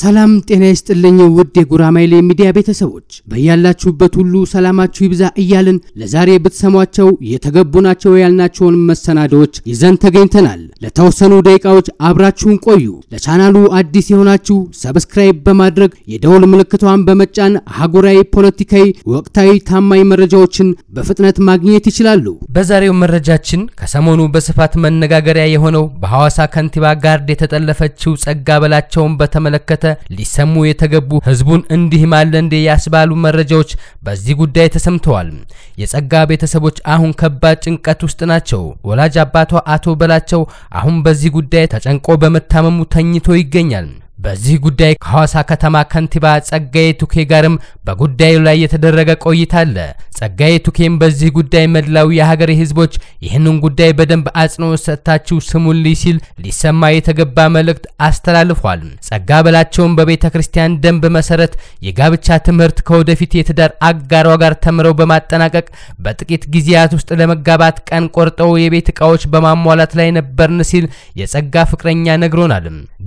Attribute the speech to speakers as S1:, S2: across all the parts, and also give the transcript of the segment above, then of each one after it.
S1: ሰላም ጤና ይስጥልኝ ውድ የጉራማይሌ ሚዲያ ቤተሰቦች በያላችሁበት ሁሉ ሰላማችሁ ይብዛ እያልን ለዛሬ ብትሰሟቸው የተገቡ ናቸው ያልናቸውን መሰናዶዎች ይዘን ተገኝተናል። ለተወሰኑ ደቂቃዎች አብራችሁን ቆዩ። ለቻናሉ አዲስ የሆናችሁ ሰብስክራይብ በማድረግ የደውል ምልክቷን በመጫን አህጉራዊ፣ ፖለቲካዊ፣ ወቅታዊ ታማኝ መረጃዎችን በፍጥነት ማግኘት ይችላሉ። በዛሬው መረጃችን ከሰሞኑ በስፋት መነጋገሪያ የሆነው በሐዋሳ ከንቲባ ጋርድ የተጠለፈችው ጸጋ በላቸውን በተመለከተ ሊሰሙ የተገቡ ህዝቡን እንዲህ ማለ እንዴ ያስባሉ መረጃዎች በዚህ ጉዳይ ተሰምተዋል። የጸጋ ቤተሰቦች አሁን ከባድ ጭንቀት ውስጥ ናቸው። ወላጅ አባቷ አቶ በላቸው አሁን በዚህ ጉዳይ ተጨንቆ በመታመሙ ተኝቶ ይገኛል። በዚህ ጉዳይ ከሐዋሳ ከተማ ከንቲባ ጸጋዬ ቱኬ ጋርም በጉዳዩ ላይ የተደረገ ቆይታ አለ። ጸጋዬ ቱኬም በዚህ ጉዳይ መላው የሀገሬ ሕዝቦች ይህንን ጉዳይ በደንብ አጽንኦት ሰጥታችሁ ስሙልኝ ሲል ሊሰማ የተገባ መልእክት አስተላልፏል። ጸጋ በላቸውም በቤተ ክርስቲያን ደንብ መሰረት የጋብቻ ትምህርት ከወደፊት የትዳር አጋሯ ጋር ተምረው በማጠናቀቅ በጥቂት ጊዜያት ውስጥ ለመጋባት ቀን ቆርጠው የቤት እቃዎች በማሟላት ላይ ነበርን ሲል የጸጋ ፍቅረኛ ነግሮናል።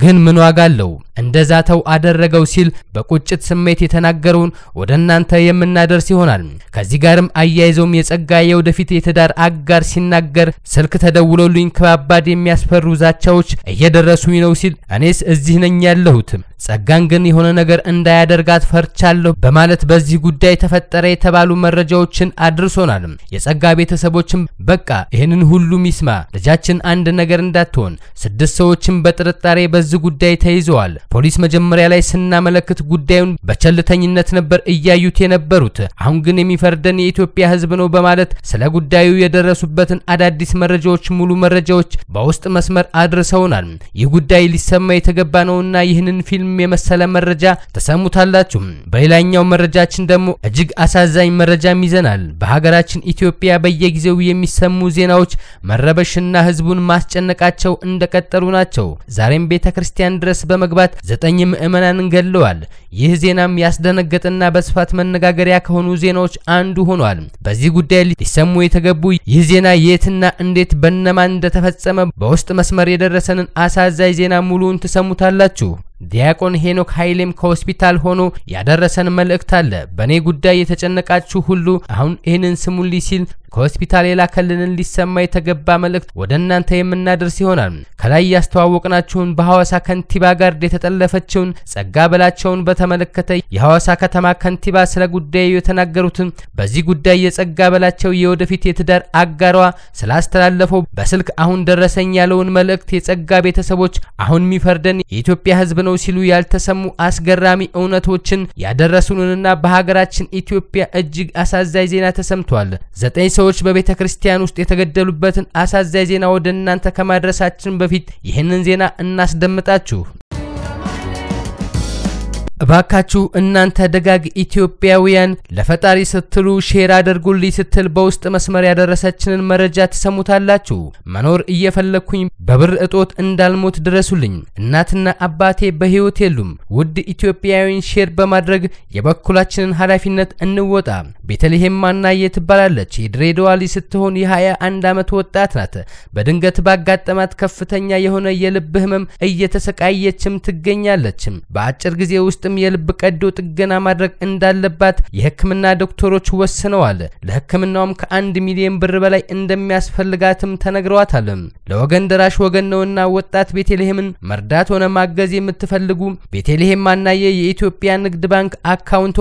S1: ግን ምን ዋጋ አለው? እንደዛተው አደረገው ሲል በቁጭት ስሜት የተናገረውን ወደ እናንተ የምናደርስ ይሆናል። ከዚህ ጋርም አያይዘውም የጸጋ የወደፊት የትዳር አጋር ሲናገር ስልክ ተደውሎልኝ ከባባድ የሚያስፈሩ ዛቻዎች እየደረሱኝ ነው ሲል እኔስ እዚህ ነኝ ያለሁት ጸጋን ግን የሆነ ነገር እንዳያደርጋት ፈርቻለሁ በማለት በዚህ ጉዳይ ተፈጠረ የተባሉ መረጃዎችን አድርሶናል። የጸጋ ቤተሰቦችም በቃ ይህንን ሁሉም ይስማ፣ ልጃችን አንድ ነገር እንዳትሆን። ስድስት ሰዎችም በጥርጣሬ በዚህ ጉዳይ ተይዘዋል። ፖሊስ መጀመሪያ ላይ ስናመለክት ጉዳዩን በቸልተኝነት ነበር እያዩት የነበሩት። አሁን ግን የሚፈርደን የኢትዮጵያ ሕዝብ ነው በማለት ስለ ጉዳዩ የደረሱበትን አዳዲስ መረጃዎች ሙሉ መረጃዎች በውስጥ መስመር አድርሰውናል። ይህ ጉዳይ ሊሰማ የተገባ ነውና ይህንን ፊልም የመሰለ መረጃ ተሰሙታላችሁ። በሌላኛው መረጃችን ደግሞ እጅግ አሳዛኝ መረጃም ይዘናል። በሀገራችን ኢትዮጵያ በየጊዜው የሚሰሙ ዜናዎች መረበሽና ህዝቡን ማስጨነቃቸው እንደቀጠሉ ናቸው። ዛሬም ቤተ ክርስቲያን ድረስ በመግባት ዘጠኝ ምዕመናንን ገለዋል። ይህ ዜናም ያስደነገጠና በስፋት መነጋገሪያ ከሆኑ ዜናዎች አንዱ ሆኗል። በዚህ ጉዳይ ሊሰሙ የተገቡ ይህ ዜና የትና እንዴት በነማን እንደተፈጸመ በውስጥ መስመር የደረሰንን አሳዛኝ ዜና ሙሉውን ትሰሙታላችሁ። ዲያቆን ሄኖክ ኃይሌም ከሆስፒታል ሆኖ ያደረሰን መልእክት አለ። በእኔ ጉዳይ የተጨነቃችሁ ሁሉ አሁን ይህንን ስሙልኝ ሲል ከሆስፒታል የላከልንን ሊሰማ የተገባ መልእክት ወደ እናንተ የምናደርስ ይሆናል። ከላይ ያስተዋወቅናችሁን በሐዋሳ ከንቲባ ጋር የተጠለፈችውን ጸጋ በላቸውን በተመለከተ የሐዋሳ ከተማ ከንቲባ ስለ ጉዳዩ የተናገሩትን በዚህ ጉዳይ የጸጋ በላቸው የወደፊት የትዳር አጋሯ ስላስተላለፈው በስልክ አሁን ደረሰኝ ያለውን መልእክት የጸጋ ቤተሰቦች አሁን የሚፈርደን የኢትዮጵያ ሕዝብ ነው ሲሉ ያልተሰሙ አስገራሚ እውነቶችን ያደረሱንንና በሀገራችን ኢትዮጵያ እጅግ አሳዛኝ ዜና ተሰምቷል። ዘጠኝ ሰው ሰዎች በቤተ ክርስቲያን ውስጥ የተገደሉበትን አሳዛኝ ዜና ወደ እናንተ ከማድረሳችን በፊት ይህንን ዜና እናስደምጣችሁ። እባካችሁ እናንተ ደጋግ ኢትዮጵያውያን ለፈጣሪ ስትሉ ሼር አድርጉልኝ ስትል በውስጥ መስመር ያደረሰችንን መረጃ ትሰሙታላችሁ። መኖር እየፈለግኩኝ በብር እጦት እንዳልሞት ድረሱልኝ። እናትና አባቴ በህይወት የሉም። ውድ ኢትዮጵያውያን ሼር በማድረግ የበኩላችንን ኃላፊነት እንወጣ። ቤተልሔም ማና ትባላለች። የድሬዳዋ ልጅ ስትሆን የ21 ዓመት ወጣት ናት። በድንገት ባጋጠማት ከፍተኛ የሆነ የልብ ህመም እየተሰቃየችም ትገኛለች። በአጭር ጊዜ ውስጥ በማለትም የልብ ቀዶ ጥገና ማድረግ እንዳለባት የህክምና ዶክተሮች ወስነዋል። ለህክምናውም ከአንድ ሚሊዮን ብር በላይ እንደሚያስፈልጋትም ተነግረዋታል። ለወገን ደራሽ ወገን ነውና ወጣት ቤተልሔምን መርዳት ሆነ ማገዝ የምትፈልጉ ቤተልሔም ማናየ የኢትዮጵያ ንግድ ባንክ አካውንቷ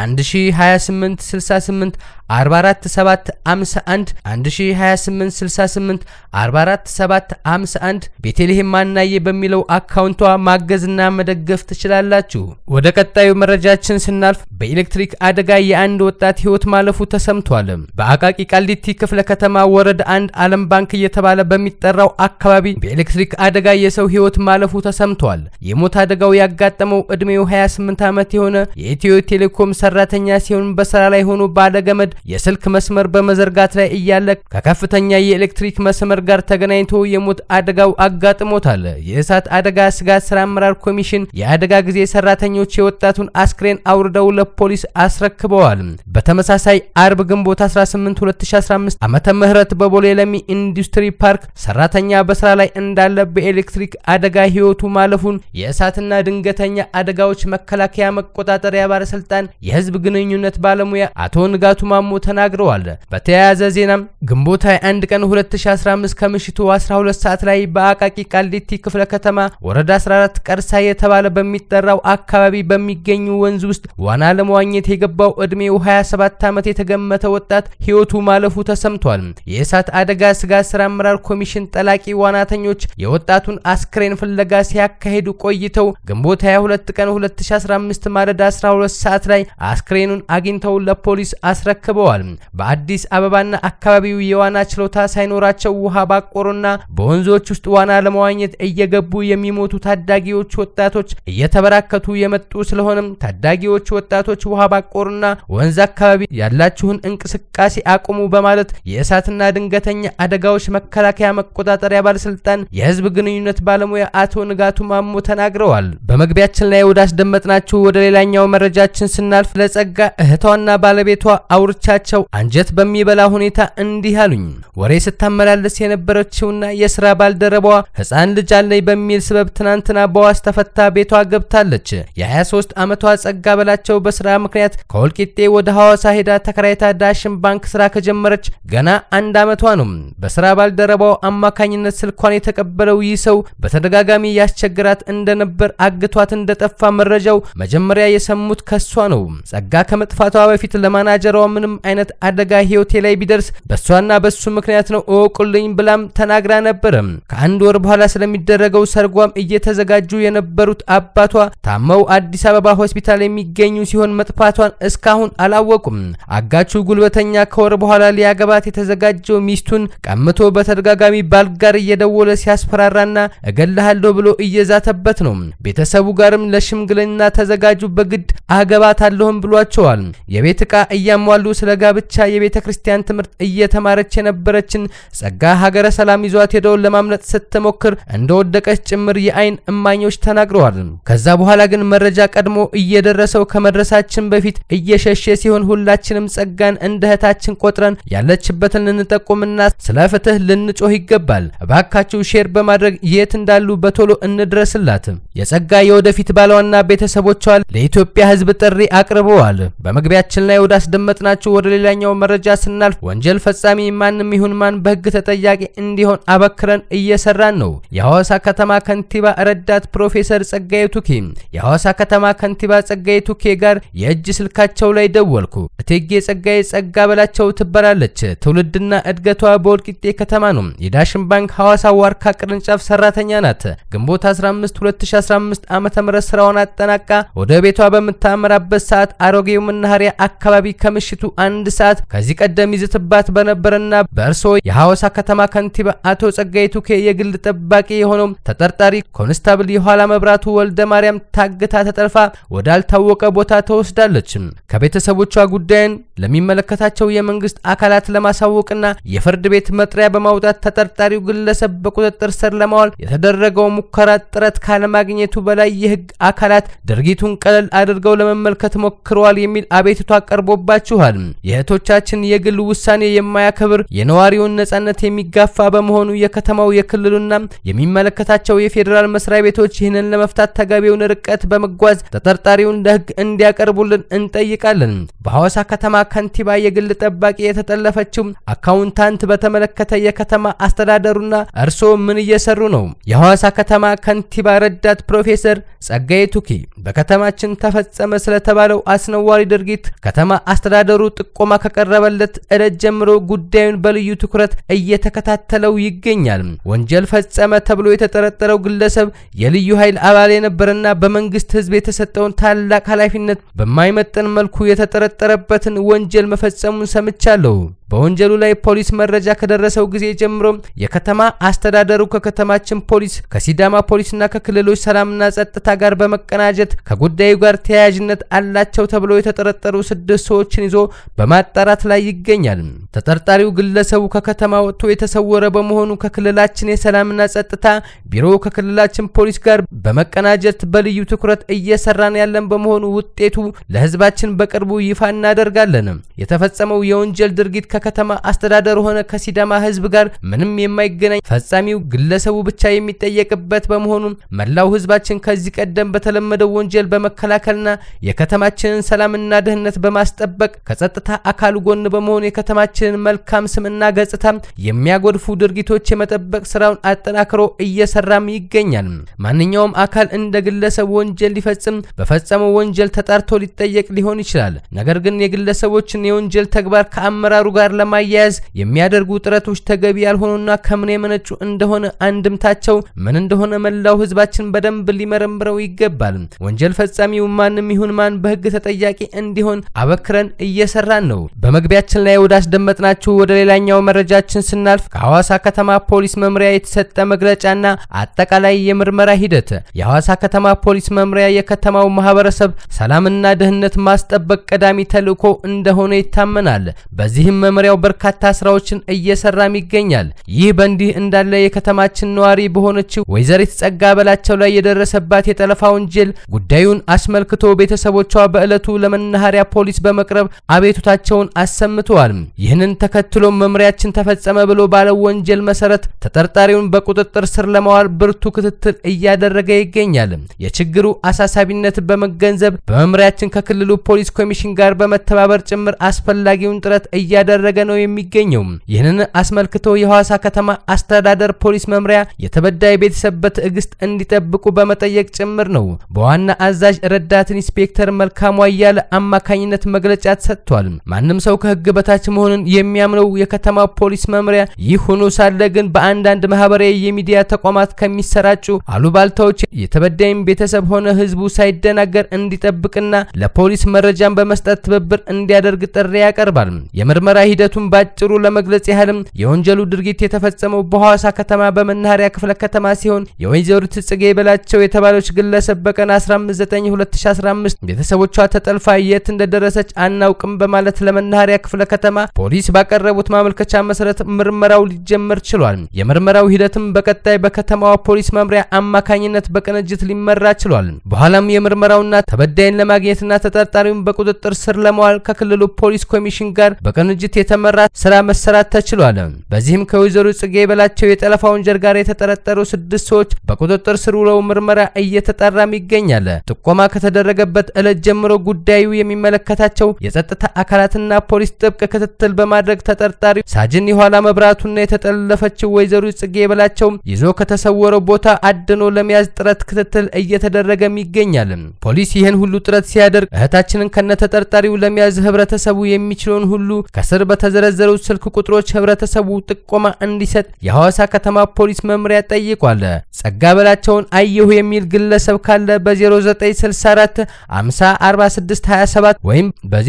S1: 102868 44751 102868 ቤተልሔም ማናየ በሚለው አካውንቷ ማገዝና መደገፍ ትችላላችሁ። ወደ ቀጣዩ መረጃችን ስናልፍ በኤሌክትሪክ አደጋ የአንድ ወጣት ህይወት ማለፉ ተሰምቷል። በአቃቂ ቃሊቲ ክፍለ ከተማ ወረድ አንድ ዓለም ባንክ እየተባለ በሚጠራው አካባቢ በኤሌክትሪክ አደጋ የሰው ህይወት ማለፉ ተሰምቷል። የሞት አደጋው ያጋጠመው ዕድሜው 28 ዓመት የሆነ የኢትዮ ቴሌኮም ሰራተኛ ሲሆን በስራ ላይ ሆኖ ባለገመድ የስልክ መስመር በመዘርጋት ላይ እያለ ከከፍተኛ የኤሌክትሪክ መስመር ጋር ተገናኝቶ የሞት አደጋው አጋጥሞታል። የእሳት አደጋ ስጋት ስራ አመራር ኮሚሽን የአደጋ ጊዜ ሰራተኛ ጓደኞች የወጣቱን አስክሬን አውርደው ለፖሊስ አስረክበዋል። በተመሳሳይ አርብ ግንቦት 18 2015 ዓመተ ምህረት በቦሌ ለሚ ኢንዱስትሪ ፓርክ ሰራተኛ በስራ ላይ እንዳለ በኤሌክትሪክ አደጋ ህይወቱ ማለፉን የእሳትና ድንገተኛ አደጋዎች መከላከያ መቆጣጠሪያ ባለስልጣን የህዝብ ግንኙነት ባለሙያ አቶ ንጋቱ ማሞ ተናግረዋል። በተያያዘ ዜናም ግንቦት 21 ቀን 2015 ከምሽቱ 12 ሰዓት ላይ በአቃቂ ቃሊቲ ክፍለ ከተማ ወረዳ 14 ቀርሳ የተባለ በሚጠራው አካባቢ አካባቢ በሚገኙ ወንዝ ውስጥ ዋና ለመዋኘት የገባው ዕድሜው 27 ዓመት የተገመተ ወጣት ሕይወቱ ማለፉ ተሰምቷል። የእሳት አደጋ ስጋት ስራ አመራር ኮሚሽን ጠላቂ ዋናተኞች የወጣቱን አስክሬን ፍለጋ ሲያካሂዱ ቆይተው ግንቦት 22 ቀን 2015 ማለዳ 12 ሰዓት ላይ አስክሬኑን አግኝተው ለፖሊስ አስረክበዋል። በአዲስ አበባና አካባቢው የዋና ችሎታ ሳይኖራቸው ውሃ ባቆሩና በወንዞች ውስጥ ዋና ለመዋኘት እየገቡ የሚሞቱ ታዳጊዎች ወጣቶች እየተበራከቱ የመጡ ስለሆነም ታዳጊዎች ወጣቶች ውሃ ባቆሩና ወንዝ አካባቢ ያላችሁን እንቅስቃሴ አቁሙ በማለት የእሳትና ድንገተኛ አደጋዎች መከላከያ መቆጣጠሪያ ባለስልጣን የህዝብ ግንኙነት ባለሙያ አቶ ንጋቱ ማሞ ተናግረዋል። በመግቢያችን ላይ ወደ አስደመጥናችሁ ወደ ሌላኛው መረጃችን ስናልፍ ለጸጋ እህቷና ባለቤቷ አውርቻቸው አንጀት በሚበላ ሁኔታ እንዲህ አሉኝ። ወሬ ስታመላለስ የነበረችውና የስራ ባልደረቧ ህፃን ልጅ አለኝ በሚል ስበብ ትናንትና በዋስ ተፈታ ቤቷ ገብታለች። የ23 ዓመቷ ጸጋ በላቸው በስራ ምክንያት ከወልቂጤ ወደ ሐዋሳ ሄዳ ተከራይታ ዳሽን ባንክ ስራ ከጀመረች ገና አንድ ዓመቷ ነው። በስራ ባልደረባው አማካኝነት ስልኳን የተቀበለው ይህ ሰው በተደጋጋሚ ያስቸግራት እንደነበር፣ አግቷት እንደጠፋ መረጃው መጀመሪያ የሰሙት ከሷ ነው። ጸጋ ከመጥፋቷ በፊት ለማናጀሯ ምንም አይነት አደጋ ህይወቴ ላይ ቢደርስ በሷና በሱ ምክንያት ነው እወቁልኝ ብላም ተናግራ ነበረ። ከአንድ ወር በኋላ ስለሚደረገው ሰርጓም እየተዘጋጁ የነበሩት አባቷ ታመው አዲስ አበባ ሆስፒታል የሚገኙ ሲሆን መጥፋቷን እስካሁን አላወቁም። አጋቹ ጉልበተኛ ከወር በኋላ ሊያገባት የተዘጋጀው ሚስቱን ቀምቶ በተደጋጋሚ ባል ጋር እየደወለ ሲያስፈራራና እገልሃለሁ ብሎ እየዛተበት ነው። ቤተሰቡ ጋርም ለሽምግልና ተዘጋጁ፣ በግድ አገባታለሁም ብሏቸዋል። የቤት ዕቃ እያሟሉ ስለ ጋብቻ የቤተ ክርስቲያን ትምህርት እየተማረች የነበረችን ጸጋ ሀገረ ሰላም ይዟት ሄደው ለማምለጥ ስትሞክር እንደወደቀች ጭምር የአይን እማኞች ተናግረዋል። ከዛ በኋላ ግን መረ መረጃ ቀድሞ እየደረሰው ከመድረሳችን በፊት እየሸሸ ሲሆን ሁላችንም ጸጋን እንደ እህታችን ቆጥረን ያለችበትን ልንጠቁምና ስለ ፍትህ ልንጮህ ይገባል። እባካችሁ ሼር በማድረግ የት እንዳሉ በቶሎ እንድረስላት። የጸጋ የወደፊት ባለዋና ቤተሰቦቿ ለኢትዮጵያ ሕዝብ ጥሪ አቅርበዋል። በመግቢያችን ላይ ወደ አስደመጥናችሁ ወደ ሌላኛው መረጃ ስናልፍ ወንጀል ፈጻሚ ማንም ይሁን ማን በህግ ተጠያቂ እንዲሆን አበክረን እየሰራን ነው። የሐዋሳ ከተማ ከንቲባ ረዳት ፕሮፌሰር ጸጋዬ ቱኬ የሐዋሳ ከተማ ከንቲባ ጸጋዬ ቱኬ ጋር የእጅ ስልካቸው ላይ ደወልኩ። እቴጌ ጸጋዬ ጸጋ በላቸው ትባላለች። ትውልድና እድገቷ በወልቂጤ ከተማ ነው። የዳሽን ባንክ ሐዋሳ ዋርካ ቅርንጫፍ ሰራተኛ ናት። ግንቦት 15 2015 ዓ ም ስራዋን አጠናቃ ወደ ቤቷ በምታመራበት ሰዓት አሮጌው መናኸሪያ አካባቢ ከምሽቱ አንድ ሰዓት ከዚህ ቀደም ይዘትባት በነበረና በእርሶ የሐዋሳ ከተማ ከንቲባ አቶ ጸጋዬ ቱኬ የግል ጠባቂ የሆነው ተጠርጣሪ ኮንስታብል የኋላ መብራቱ ወልደ ማርያም ታግታ ተጠልፋ ወዳልታወቀ ቦታ ተወስዳለች። ከቤተሰቦቿ ጉዳይን ለሚመለከታቸው የመንግስት አካላት ለማሳወቅና የፍርድ ቤት መጥሪያ በማውጣት ተጠርጣሪው ግለሰብ በቁጥጥር ስር ለማዋል የተደረገው ሙከራ ጥረት ካለማግኘቱ በላይ የህግ አካላት ድርጊቱን ቀለል አድርገው ለመመልከት ሞክረዋል የሚል አቤቱታ ቀርቦባችኋል። የእህቶቻችን የግል ውሳኔ የማያከብር የነዋሪውን ነጻነት የሚጋፋ በመሆኑ የከተማው የክልሉና የሚመለከታቸው የፌዴራል መስሪያ ቤቶች ይህንን ለመፍታት ተገቢውን ርቀት በ በመጓዝ ተጠርጣሪውን ለህግ እንዲያቀርቡልን እንጠይቃለን። በሐዋሳ ከተማ ከንቲባ የግል ጠባቂ የተጠለፈችው አካውንታንት በተመለከተ የከተማ አስተዳደሩና እርስዎ ምን እየሰሩ ነው? የሐዋሳ ከተማ ከንቲባ ረዳት ፕሮፌሰር ጸጋዬ ቱኪ በከተማችን ተፈጸመ ስለተባለው አስነዋሪ ድርጊት ከተማ አስተዳደሩ ጥቆማ ከቀረበለት ዕለት ጀምሮ ጉዳዩን በልዩ ትኩረት እየተከታተለው ይገኛል። ወንጀል ፈጸመ ተብሎ የተጠረጠረው ግለሰብ የልዩ ኃይል አባል የነበረና በመንግስት ህዝብ የተሰጠውን ታላቅ ኃላፊነት በማይመጠን መልኩ የተጠረጠረበትን ወንጀል መፈጸሙን ሰምቻለሁ። በወንጀሉ ላይ ፖሊስ መረጃ ከደረሰው ጊዜ ጀምሮ የከተማ አስተዳደሩ ከከተማችን ፖሊስ ከሲዳማ ፖሊስና ከክልሎች ሰላምና ጸጥታ ጋር በመቀናጀት ከጉዳዩ ጋር ተያያዥነት አላቸው ተብሎ የተጠረጠሩ ስድስት ሰዎችን ይዞ በማጣራት ላይ ይገኛል። ተጠርጣሪው ግለሰቡ ከከተማ ወጥቶ የተሰወረ በመሆኑ ከክልላችን የሰላምና ጸጥታ ቢሮ ከክልላችን ፖሊስ ጋር በመቀናጀት በልዩ ትኩረት እየሰራን ያለን በመሆኑ ውጤቱ ለህዝባችን በቅርቡ ይፋ እናደርጋለን። የተፈጸመው የወንጀል ድርጊት ከ ከተማ አስተዳደር ሆነ ከሲዳማ ህዝብ ጋር ምንም የማይገናኝ ፈጻሚው ግለሰቡ ብቻ የሚጠየቅበት በመሆኑ መላው ህዝባችን ከዚህ ቀደም በተለመደው ወንጀል በመከላከልና የከተማችንን ሰላምና ደህንነት በማስጠበቅ ከጸጥታ አካሉ ጎን በመሆኑ የከተማችንን መልካም ስምና ገጽታ የሚያጎድፉ ድርጊቶች የመጠበቅ ስራውን አጠናክሮ እየሰራም ይገኛል። ማንኛውም አካል እንደ ግለሰብ ወንጀል ሊፈጽም በፈጸመው ወንጀል ተጣርቶ ሊጠየቅ ሊሆን ይችላል። ነገር ግን የግለሰቦችን የወንጀል ተግባር ከአመራሩ ጋር ጋር ለማያያዝ የሚያደርጉ ጥረቶች ተገቢ ያልሆኑና ከምን የመነጩ እንደሆነ አንድምታቸው ምን እንደሆነ መላው ህዝባችን በደንብ ሊመረምረው ይገባል። ወንጀል ፈጻሚው ማንም ይሁን ማን በህግ ተጠያቂ እንዲሆን አበክረን እየሰራን ነው። በመግቢያችን ላይ ወደ አስደመጥናችሁ ወደ ሌላኛው መረጃችን ስናልፍ ከሐዋሳ ከተማ ፖሊስ መምሪያ የተሰጠ መግለጫና አጠቃላይ የምርመራ ሂደት የሐዋሳ ከተማ ፖሊስ መምሪያ የከተማው ማህበረሰብ ሰላምና ደህንነት ማስጠበቅ ቀዳሚ ተልዕኮ እንደሆነ ይታመናል። በዚህም ከመጀመሪያው በርካታ ስራዎችን እየሰራም ይገኛል። ይህ በእንዲህ እንዳለ የከተማችን ነዋሪ በሆነችው ወይዘሪት ጸጋ በላቸው ላይ የደረሰባት የጠለፋ ወንጀል ጉዳዩን አስመልክቶ ቤተሰቦቿ በዕለቱ ለመናኸሪያ ፖሊስ በመቅረብ አቤቱታቸውን አሰምተዋል። ይህንን ተከትሎ መምሪያችን ተፈጸመ ብሎ ባለው ወንጀል መሰረት ተጠርጣሪውን በቁጥጥር ስር ለማዋል ብርቱ ክትትል እያደረገ ይገኛል። የችግሩ አሳሳቢነት በመገንዘብ በመምሪያችን ከክልሉ ፖሊስ ኮሚሽን ጋር በመተባበር ጭምር አስፈላጊውን ጥረት እያደረገ እየተደረገ ነው የሚገኘው። ይህንን አስመልክቶ የሐዋሳ ከተማ አስተዳደር ፖሊስ መምሪያ የተበዳይ ቤተሰብ በትዕግስት እንዲጠብቁ በመጠየቅ ጭምር ነው በዋና አዛዥ ረዳት ኢንስፔክተር መልካሙ አያለ አማካኝነት መግለጫ ተሰጥቷል። ማንም ሰው ከህግ በታች መሆኑን የሚያምነው የከተማ ፖሊስ መምሪያ ይህ ሆኖ ሳለ ግን በአንዳንድ ማህበራዊ የሚዲያ ተቋማት ከሚሰራጩ አሉባልታዎች የተበዳይም ቤተሰብ ሆነ ህዝቡ ሳይደናገር እንዲጠብቅና ለፖሊስ መረጃን በመስጠት ትብብር እንዲያደርግ ጥሪ ያቀርባል። የምርመራ ሂደቱን ባጭሩ ለመግለጽ ያህልም የወንጀሉ ድርጊት የተፈጸመው በሐዋሳ ከተማ በመናኸሪያ ክፍለ ከተማ ሲሆን የወይዘሪት ጽጌ የበላቸው የተባለች ግለሰብ በቀን 15/9/2015 ቤተሰቦቿ ተጠልፋ የት እንደደረሰች አናውቅም በማለት ለመናኸሪያ ክፍለ ከተማ ፖሊስ ባቀረቡት ማመልከቻ መሰረት ምርመራው ሊጀመር ችሏል። የምርመራው ሂደትም በቀጣይ በከተማዋ ፖሊስ መምሪያ አማካኝነት በቅንጅት ሊመራ ችሏል። በኋላም የምርመራውና ተበዳይን ለማግኘትና ተጠርጣሪውን በቁጥጥር ስር ለመዋል ከክልሉ ፖሊስ ኮሚሽን ጋር በቅንጅት የተመራ ስራ መሰራት ተችሏል። በዚህም ከወይዘሮ ጽጌ በላቸው የጠለፋ ወንጀል ጋር የተጠረጠሩ ስድስት ሰዎች በቁጥጥር ስር ውለው ምርመራ እየተጣራም ይገኛል። ጥቆማ ከተደረገበት ዕለት ጀምሮ ጉዳዩ የሚመለከታቸው የጸጥታ አካላትና ፖሊስ ጥብቅ ክትትል በማድረግ ተጠርጣሪ ሳጅን የኋላ መብራቱና የተጠለፈችው ወይዘሮ ጽጌ በላቸው ይዞ ከተሰወረው ቦታ አድኖ ለመያዝ ጥረት ክትትል እየተደረገም ይገኛል። ፖሊስ ይህን ሁሉ ጥረት ሲያደርግ እህታችንን ከነተጠርጣሪው ለመያዝ ህብረተሰቡ የሚችለውን ሁሉ ከስር በተዘረዘሩት ስልክ ቁጥሮች ህብረተሰቡ ጥቆማ እንዲሰጥ የሐዋሳ ከተማ ፖሊስ መምሪያ ጠይቋል። ጸጋ በላቸውን አየሁ የሚል ግለሰብ ካለ በ0964 504627 ወይም በ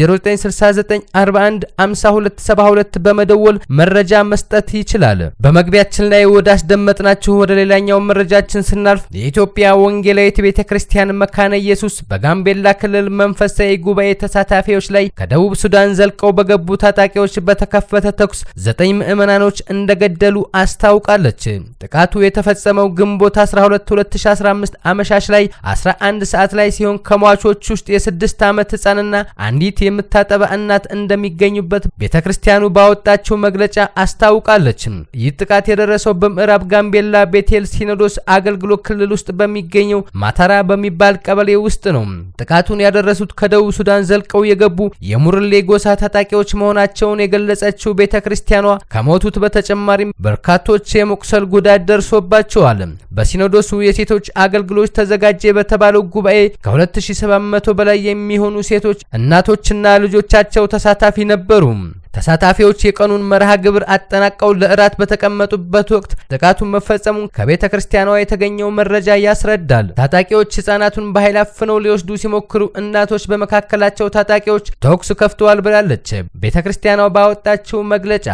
S1: በመደወል መረጃ መስጠት ይችላል። በመግቢያችን ላይ ወደ አስደመጥናችሁ ወደ ሌላኛው መረጃችን ስናልፍ የኢትዮጵያ ወንጌላዊት ቤተ ክርስቲያን መካነ ኢየሱስ በጋምቤላ ክልል መንፈሳዊ ጉባኤ ተሳታፊዎች ላይ ከደቡብ ሱዳን ዘልቀው በገቡ ታጣቂዎች በተከፈተ ተኩስ ዘጠኝ ምዕመናኖች እንደገደሉ አስታውቃለች። ጥቃቱ የተፈጸመው ግንቦት 12 2015 አመሻሽ ላይ 11 ሰዓት ላይ ሲሆን ከሟቾች ውስጥ የስድስት ዓመት ህፃንና አንዲት የምታጠባ እናት እንደሚገኙበት ቤተ ክርስቲያኑ ባወጣቸው መግለጫ አስታውቃለች። ይህ ጥቃት የደረሰው በምዕራብ ጋምቤላ ቤቴል ሲኖዶስ አገልግሎት ክልል ውስጥ በሚገኘው ማታራ በሚባል ቀበሌ ውስጥ ነው። ጥቃቱን ያደረሱት ከደቡብ ሱዳን ዘልቀው የገቡ የሙርሌ ጎሳ ታጣቂዎች መሆናቸውን የገለጸችው ቤተ ክርስቲያኗ ከሞቱት በተጨማሪም በርካቶች የመቁሰል ጉዳት ደርሶባቸዋል። በሲኖዶሱ የሴቶች አገልግሎት ተዘጋጀ በተባለው ጉባኤ ከ2700 በላይ የሚሆኑ ሴቶች እናቶችና ልጆቻቸው ተሳታፊ ነበሩ። ተሳታፊዎች የቀኑን መርሃ ግብር አጠናቀው ለእራት በተቀመጡበት ወቅት ጥቃቱን መፈጸሙን ከቤተ ክርስቲያኗ የተገኘው መረጃ ያስረዳል። ታጣቂዎች ህጻናቱን በኃይል አፍነው ሊወስዱ ሲሞክሩ እናቶች በመካከላቸው ታጣቂዎች ተኩስ ከፍተዋል ብላለች። ቤተ ክርስቲያኗ ባወጣችው መግለጫ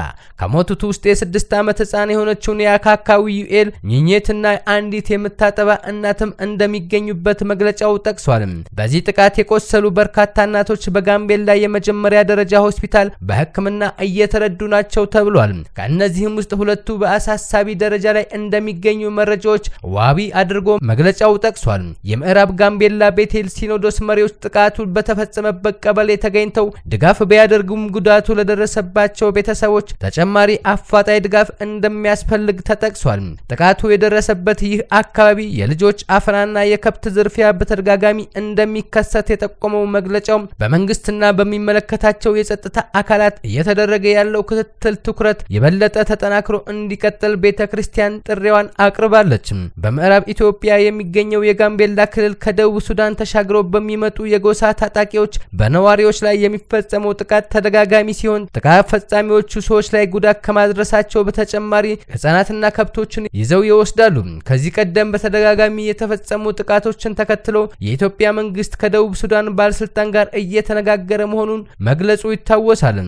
S1: ከሞቱት ውስጥ የስድስት ዓመት ህፃን የሆነችውን የአካካዊ ዩኤል ኝኝትና አንዲት የምታጠባ እናትም እንደሚገኙበት መግለጫው ጠቅሷል። በዚህ ጥቃት የቆሰሉ በርካታ እናቶች በጋምቤላ የመጀመሪያ ደረጃ ሆስፒታል በህክምና እየገነዘቡና እየተረዱ ናቸው ተብሏል። ከእነዚህም ውስጥ ሁለቱ በአሳሳቢ ደረጃ ላይ እንደሚገኙ መረጃዎች ዋቢ አድርጎ መግለጫው ጠቅሷል። የምዕራብ ጋምቤላ ቤቴል ሲኖዶስ መሪዎች ጥቃቱ በተፈጸመበት ቀበሌ ተገኝተው ድጋፍ ቢያደርጉም ጉዳቱ ለደረሰባቸው ቤተሰቦች ተጨማሪ አፋጣኝ ድጋፍ እንደሚያስፈልግ ተጠቅሷል። ጥቃቱ የደረሰበት ይህ አካባቢ የልጆች አፈናና የከብት ዝርፊያ በተደጋጋሚ እንደሚከሰት የጠቆመው መግለጫው በመንግስትና በሚመለከታቸው የጸጥታ አካላት እየተደረገ ያለው ክትትል ትኩረት የበለጠ ተጠናክሮ እንዲቀጥል ቤተ ክርስቲያን ጥሪዋን አቅርባለች። በምዕራብ ኢትዮጵያ የሚገኘው የጋምቤላ ክልል ከደቡብ ሱዳን ተሻግረው በሚመጡ የጎሳ ታጣቂዎች በነዋሪዎች ላይ የሚፈጸመው ጥቃት ተደጋጋሚ ሲሆን ጥቃት ፈጻሚዎቹ ሰዎች ላይ ጉዳት ከማድረሳቸው በተጨማሪ ህጻናትና ከብቶችን ይዘው ይወስዳሉ። ከዚህ ቀደም በተደጋጋሚ የተፈጸሙ ጥቃቶችን ተከትሎ የኢትዮጵያ መንግስት ከደቡብ ሱዳን ባለስልጣን ጋር እየተነጋገረ መሆኑን መግለጹ ይታወሳል።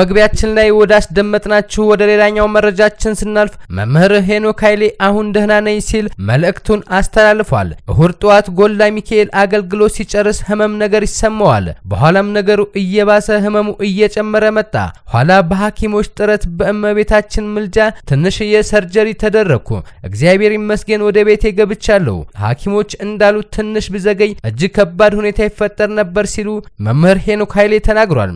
S1: በመግቢያችን ላይ ወዳስደመጥናችሁ ወደ ሌላኛው መረጃችን ስናልፍ መምህር ሄኖክ ኃይሌ አሁን ደህና ነኝ ሲል መልእክቱን አስተላልፏል። እሁድ ጠዋት ጎላ ሚካኤል አገልግሎት ሲጨርስ ህመም ነገር ይሰማዋል። በኋላም ነገሩ እየባሰ ህመሙ እየጨመረ መጣ። ኋላ በሐኪሞች ጥረት በእመቤታችን ምልጃ ትንሽዬ ሰርጀሪ ተደረግኩ። እግዚአብሔር ይመስገን ወደ ቤቴ ገብቻለሁ። ሐኪሞች እንዳሉት ትንሽ ብዘገይ እጅግ ከባድ ሁኔታ ይፈጠር ነበር ሲሉ መምህር ሄኖክ ኃይሌ ተናግሯል።